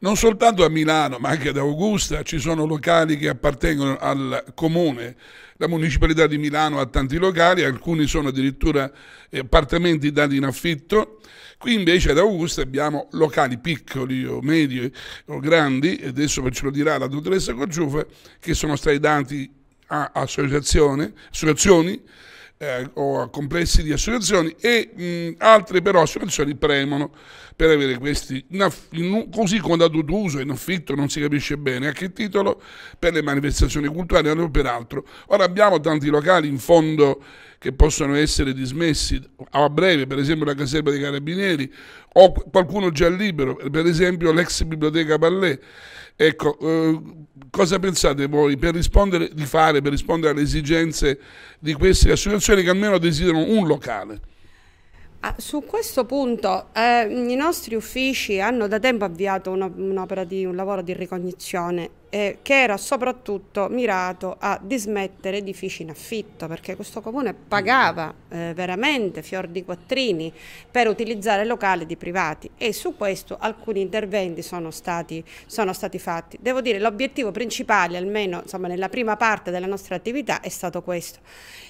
Non soltanto a Milano, ma anche ad Augusta ci sono locali che appartengono al comune. La municipalità di Milano ha tanti locali, alcuni sono addirittura eh, appartamenti dati in affitto. Qui invece ad Augusta abbiamo locali piccoli o medi o grandi, e adesso ce lo dirà la dottoressa Coggiufa, che sono stati dati a associazioni eh, o a complessi di associazioni e mh, altre però associazioni premono per avere questi in, così come ad uso in affitto non si capisce bene a che titolo per le manifestazioni culturali o per altro ora abbiamo tanti locali in fondo che possono essere dismessi a breve per esempio la caserma dei carabinieri o qualcuno già libero per esempio l'ex biblioteca Ballet. Ecco, eh, cosa pensate voi per rispondere, di fare per rispondere alle esigenze di queste associazioni persone che almeno desiderano un locale? Ah, su questo punto eh, i nostri uffici hanno da tempo avviato un, di, un lavoro di ricognizione eh, che era soprattutto mirato a dismettere edifici in affitto, perché questo comune pagava eh, veramente fior di quattrini per utilizzare locali di privati e su questo alcuni interventi sono stati, sono stati fatti. Devo dire, che l'obiettivo principale, almeno insomma, nella prima parte della nostra attività, è stato questo.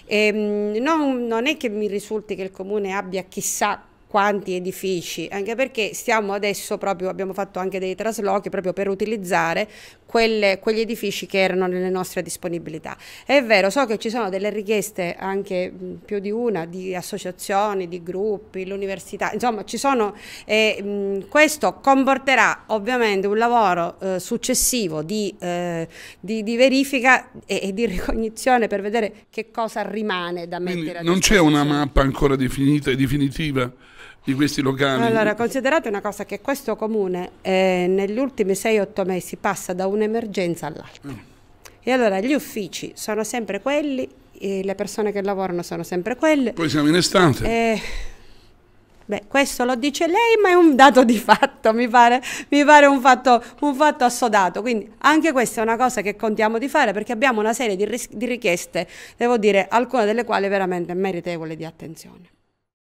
E, ehm, non, non è che mi risulti che il comune abbia chissà quanti edifici, anche perché stiamo adesso proprio, abbiamo fatto anche dei traslochi proprio per utilizzare quelle, quegli edifici che erano nelle nostre disponibilità. È vero, so che ci sono delle richieste anche più di una di associazioni, di gruppi, l'università, insomma ci sono, eh, questo comporterà ovviamente un lavoro eh, successivo di, eh, di, di verifica e, e, di ricognizione per vedere che cosa rimane da mettere Quindi a Non c'è una mappa ancora definita e definitiva? di questi locali? Allora, considerate una cosa che questo comune eh, negli ultimi 6-8 mesi passa da un'emergenza all'altra. Mm. E allora gli uffici sono sempre quelli, le persone che lavorano sono sempre quelle. Poi siamo in estate. Eh, Beh, questo lo dice lei, ma è un dato di fatto, mi pare, mi pare un, fatto, un, fatto, assodato. Quindi anche questa è una cosa che contiamo di fare perché abbiamo una serie di, di richieste, devo dire, alcune delle quali veramente meritevole di attenzione.